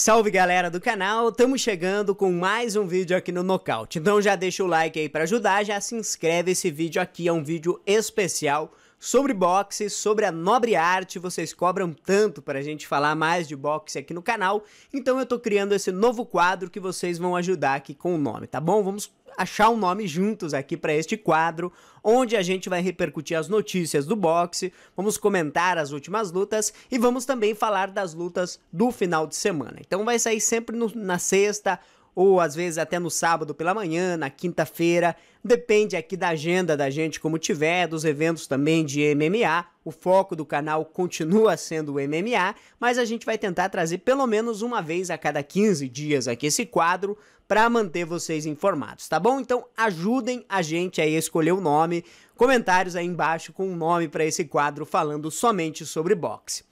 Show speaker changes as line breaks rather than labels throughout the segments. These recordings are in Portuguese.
Salve galera do canal, estamos chegando com mais um vídeo aqui no Nocaute. Então já deixa o like aí para ajudar, já se inscreve, esse vídeo aqui é um vídeo especial sobre boxe, sobre a nobre arte, vocês cobram tanto para a gente falar mais de boxe aqui no canal, então eu estou criando esse novo quadro que vocês vão ajudar aqui com o nome, tá bom? Vamos achar um nome juntos aqui para este quadro, onde a gente vai repercutir as notícias do boxe, vamos comentar as últimas lutas e vamos também falar das lutas do final de semana. Então vai sair sempre no, na sexta ou às vezes até no sábado pela manhã, na quinta-feira, depende aqui da agenda da gente como tiver, dos eventos também de MMA. O foco do canal continua sendo o MMA, mas a gente vai tentar trazer pelo menos uma vez a cada 15 dias aqui esse quadro para manter vocês informados, tá bom? Então ajudem a gente aí a escolher o nome, comentários aí embaixo com o um nome para esse quadro falando somente sobre boxe.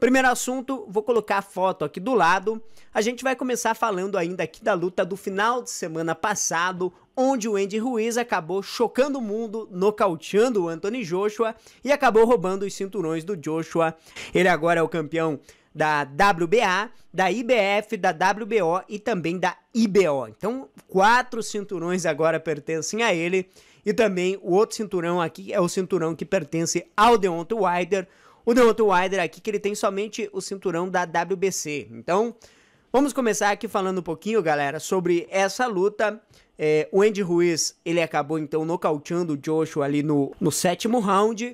Primeiro assunto, vou colocar a foto aqui do lado. A gente vai começar falando ainda aqui da luta do final de semana passado, onde o Andy Ruiz acabou chocando o mundo, nocauteando o Anthony Joshua e acabou roubando os cinturões do Joshua. Ele agora é o campeão da WBA, da IBF, da WBO e também da IBO. Então, quatro cinturões agora pertencem a ele. E também o outro cinturão aqui é o cinturão que pertence ao Deontay Wilder. O Deontay Wilder aqui que ele tem somente o cinturão da WBC. Então, vamos começar aqui falando um pouquinho, galera, sobre essa luta. É, o Andy Ruiz, ele acabou então nocauteando o Joshua ali no, no sétimo round.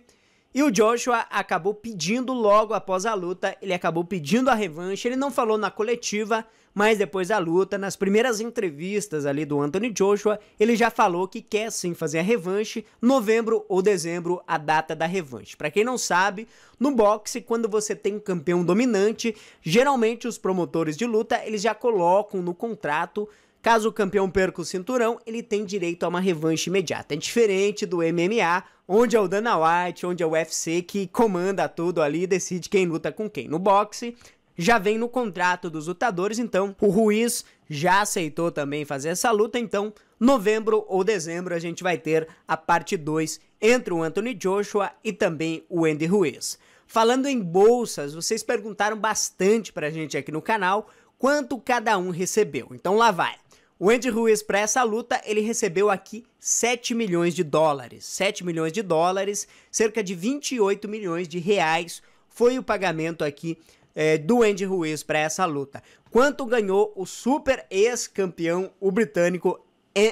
E o Joshua acabou pedindo logo após a luta, ele acabou pedindo a revanche, ele não falou na coletiva, mas depois da luta, nas primeiras entrevistas ali do Anthony Joshua, ele já falou que quer sim fazer a revanche, novembro ou dezembro, a data da revanche. Para quem não sabe, no boxe, quando você tem um campeão dominante, geralmente os promotores de luta, eles já colocam no contrato Caso o campeão perca o cinturão, ele tem direito a uma revanche imediata. É diferente do MMA, onde é o Dana White, onde é o UFC que comanda tudo ali e decide quem luta com quem. No boxe, já vem no contrato dos lutadores, então o Ruiz já aceitou também fazer essa luta, então novembro ou dezembro a gente vai ter a parte 2 entre o Anthony Joshua e também o Andy Ruiz. Falando em bolsas, vocês perguntaram bastante pra gente aqui no canal quanto cada um recebeu. Então lá vai. O Andy Ruiz, para essa luta, ele recebeu aqui 7 milhões de dólares. 7 milhões de dólares, cerca de 28 milhões de reais foi o pagamento aqui é, do Andy Ruiz para essa luta. Quanto ganhou o super ex-campeão, o britânico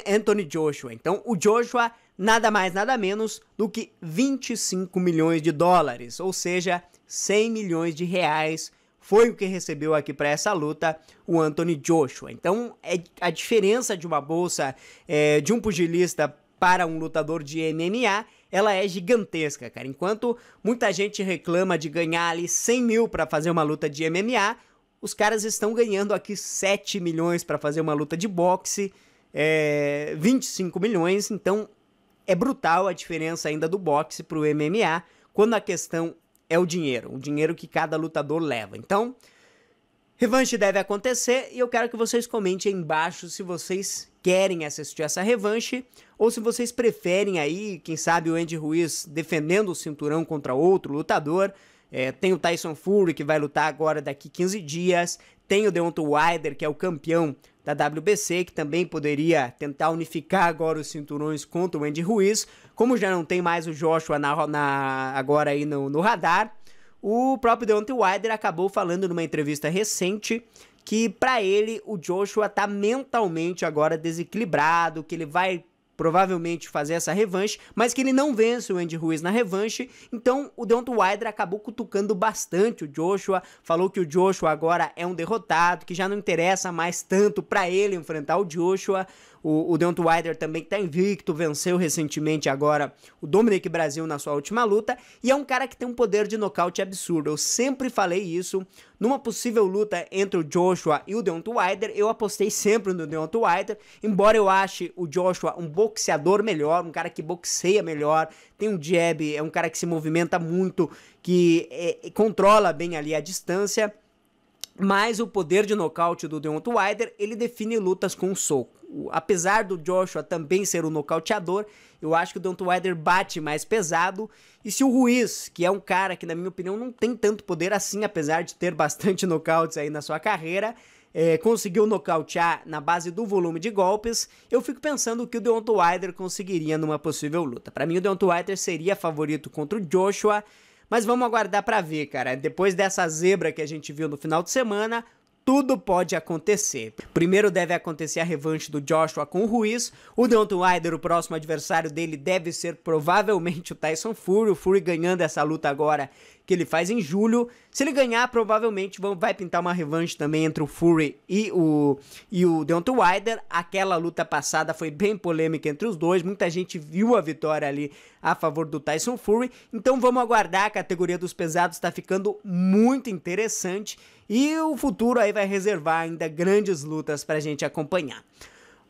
Anthony Joshua? Então, o Joshua nada mais, nada menos do que 25 milhões de dólares, ou seja, 100 milhões de reais foi o que recebeu aqui para essa luta o Anthony Joshua. Então, é a diferença de uma bolsa é, de um pugilista para um lutador de MMA, ela é gigantesca, cara. Enquanto muita gente reclama de ganhar ali 100 mil para fazer uma luta de MMA, os caras estão ganhando aqui 7 milhões para fazer uma luta de boxe, é, 25 milhões, então é brutal a diferença ainda do boxe para o MMA quando a questão é o dinheiro, o dinheiro que cada lutador leva. Então, revanche deve acontecer e eu quero que vocês comentem embaixo se vocês querem assistir essa revanche ou se vocês preferem aí, quem sabe o Andy Ruiz defendendo o cinturão contra outro lutador é, tem o Tyson Fury, que vai lutar agora daqui 15 dias. Tem o Deontay Wilder, que é o campeão da WBC, que também poderia tentar unificar agora os cinturões contra o Andy Ruiz. Como já não tem mais o Joshua na, na, agora aí no, no radar, o próprio Deontay Wilder acabou falando numa entrevista recente que para ele o Joshua tá mentalmente agora desequilibrado, que ele vai provavelmente fazer essa revanche, mas que ele não vence o Andy Ruiz na revanche, então o Deontay Wilder acabou cutucando bastante o Joshua, falou que o Joshua agora é um derrotado, que já não interessa mais tanto para ele enfrentar o Joshua, o, o Deontay Wilder também tá invicto, venceu recentemente agora o Dominic Brasil na sua última luta, e é um cara que tem um poder de nocaute absurdo, eu sempre falei isso numa possível luta entre o Joshua e o Deontay Wilder, eu apostei sempre no Deontay Wilder, embora eu ache o Joshua um boxeador melhor, um cara que boxeia melhor, tem um jab, é um cara que se movimenta muito, que é, controla bem ali a distância. Mas o poder de nocaute do Deontay Wilder, ele define lutas com um soco. Apesar do Joshua também ser um nocauteador, eu acho que o Deontay Wilder bate mais pesado. E se o Ruiz, que é um cara que na minha opinião não tem tanto poder assim, apesar de ter bastante nocautes aí na sua carreira, é, conseguiu nocautear na base do volume de golpes, eu fico pensando o que o Deontay Wilder conseguiria numa possível luta. Para mim, o Deontay Wilder seria favorito contra o Joshua, mas vamos aguardar para ver, cara. Depois dessa zebra que a gente viu no final de semana, tudo pode acontecer. Primeiro deve acontecer a revanche do Joshua com o Ruiz. O Deontay Wilder, o próximo adversário dele, deve ser provavelmente o Tyson Fury. O Fury ganhando essa luta agora que ele faz em julho. Se ele ganhar, provavelmente vão, vai pintar uma revanche também entre o Fury e o, e o Deontay Wilder. Aquela luta passada foi bem polêmica entre os dois, muita gente viu a vitória ali a favor do Tyson Fury. Então vamos aguardar, a categoria dos pesados está ficando muito interessante e o futuro aí vai reservar ainda grandes lutas para a gente acompanhar.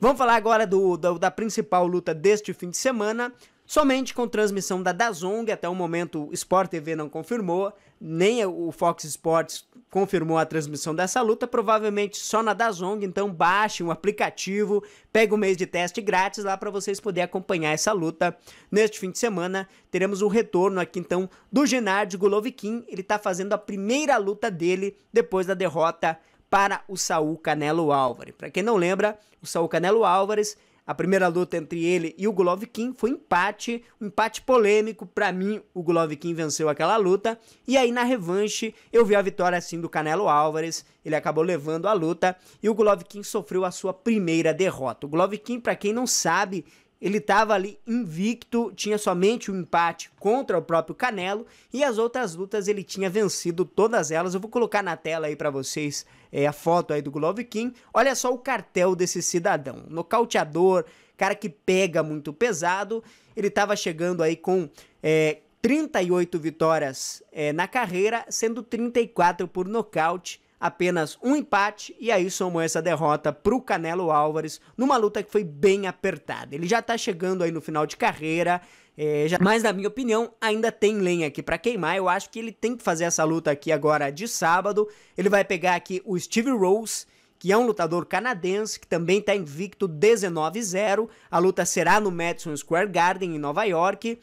Vamos falar agora do, do, da principal luta deste fim de semana somente com transmissão da Dazong, até o momento o Sport TV não confirmou, nem o Fox Sports confirmou a transmissão dessa luta, provavelmente só na Dazong, então baixe um aplicativo, pegue o um mês de teste grátis lá para vocês poderem acompanhar essa luta. Neste fim de semana, teremos o retorno aqui então do Gennady Golovkin, ele está fazendo a primeira luta dele depois da derrota para o Saul Canelo Álvares. Para quem não lembra, o Saul Canelo Álvares a primeira luta entre ele e o Golovkin foi empate, um empate polêmico. Para mim, o Golovkin venceu aquela luta. E aí, na revanche, eu vi a vitória assim do Canelo Álvares. Ele acabou levando a luta e o Golovkin sofreu a sua primeira derrota. O Golovkin, para quem não sabe, ele estava ali invicto, tinha somente um empate contra o próprio Canelo e as outras lutas ele tinha vencido todas elas. Eu vou colocar na tela aí para vocês é, a foto aí do Golovkin. Olha só o cartel desse cidadão, nocauteador, cara que pega muito pesado. Ele estava chegando aí com é, 38 vitórias é, na carreira, sendo 34 por nocaute apenas um empate e aí somou essa derrota para o Canelo Álvares numa luta que foi bem apertada. Ele já está chegando aí no final de carreira, é, já... mas na minha opinião ainda tem lenha aqui para queimar. Eu acho que ele tem que fazer essa luta aqui agora de sábado. Ele vai pegar aqui o Steve Rose que é um lutador canadense que também está invicto 19-0. A luta será no Madison Square Garden, em Nova York.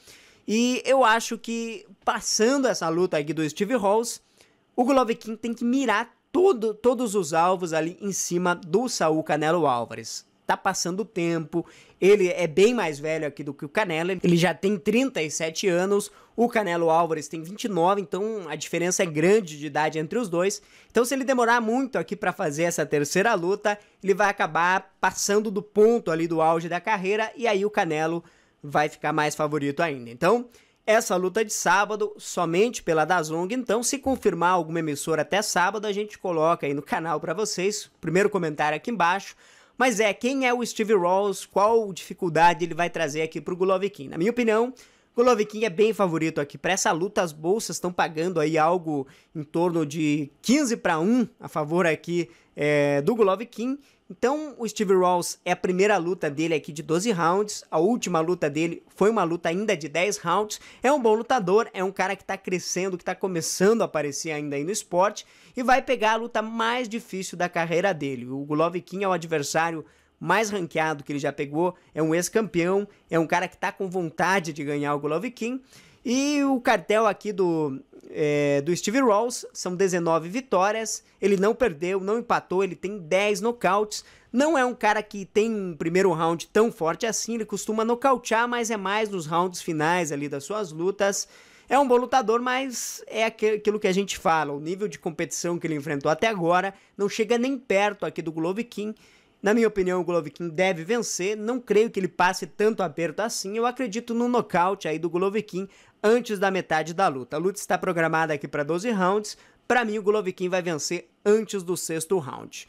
E eu acho que, passando essa luta aqui do Steve Rose o Golovkin tem que mirar todos os alvos ali em cima do Saul Canelo Álvares. Tá passando o tempo, ele é bem mais velho aqui do que o Canelo, ele já tem 37 anos, o Canelo Álvares tem 29, então a diferença é grande de idade entre os dois. Então se ele demorar muito aqui para fazer essa terceira luta, ele vai acabar passando do ponto ali do auge da carreira e aí o Canelo vai ficar mais favorito ainda. Então, essa luta de sábado, somente pela Dazong, então se confirmar alguma emissora até sábado, a gente coloca aí no canal para vocês, primeiro comentário aqui embaixo, mas é, quem é o Steve Rawls, qual dificuldade ele vai trazer aqui para o Golovkin? Na minha opinião, Golovkin é bem favorito aqui. Para essa luta, as bolsas estão pagando aí algo em torno de 15 para 1 a favor aqui é, do Golovkin. Então, o Steve Rawls é a primeira luta dele aqui de 12 rounds, a última luta dele foi uma luta ainda de 10 rounds. É um bom lutador, é um cara que está crescendo, que está começando a aparecer ainda aí no esporte e vai pegar a luta mais difícil da carreira dele. O Golovkin é o adversário mais ranqueado que ele já pegou, é um ex-campeão, é um cara que está com vontade de ganhar o Golovkin e o cartel aqui do, é, do Steve Rawls são 19 vitórias. Ele não perdeu, não empatou, ele tem 10 nocautes. Não é um cara que tem um primeiro round tão forte assim, ele costuma nocautear, mas é mais nos rounds finais ali das suas lutas. É um bom lutador, mas é aquilo que a gente fala, o nível de competição que ele enfrentou até agora não chega nem perto aqui do Golovkin. Na minha opinião, o Golovkin deve vencer. Não creio que ele passe tanto aperto assim. Eu acredito no nocaute aí do Golovkin, antes da metade da luta. A luta está programada aqui para 12 rounds. Para mim, o Golovkin vai vencer antes do sexto round.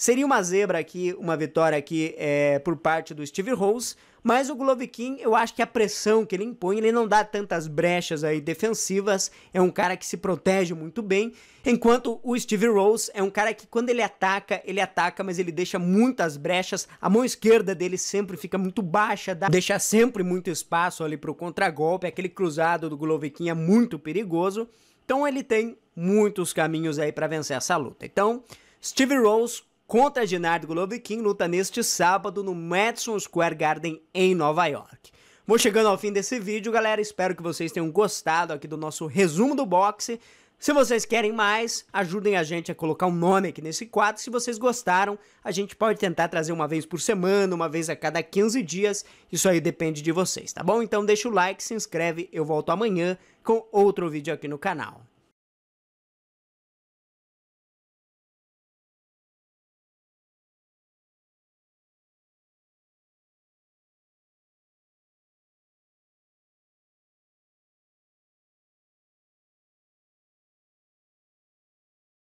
Seria uma zebra aqui, uma vitória aqui é, por parte do Steve Rose, mas o Golovkin, eu acho que a pressão que ele impõe, ele não dá tantas brechas aí defensivas, é um cara que se protege muito bem, enquanto o Steve Rose é um cara que quando ele ataca, ele ataca, mas ele deixa muitas brechas, a mão esquerda dele sempre fica muito baixa, dá, deixa sempre muito espaço ali pro contragolpe, aquele cruzado do Golovkin é muito perigoso, então ele tem muitos caminhos aí para vencer essa luta. Então, Steve Rose contra Gennady Golovkin luta neste sábado no Madison Square Garden em Nova York. Vou chegando ao fim desse vídeo, galera. Espero que vocês tenham gostado aqui do nosso resumo do boxe. Se vocês querem mais, ajudem a gente a colocar um nome aqui nesse quadro. Se vocês gostaram, a gente pode tentar trazer uma vez por semana, uma vez a cada 15 dias. Isso aí depende de vocês, tá bom? Então deixa o like, se inscreve. Eu volto amanhã com outro vídeo aqui no canal.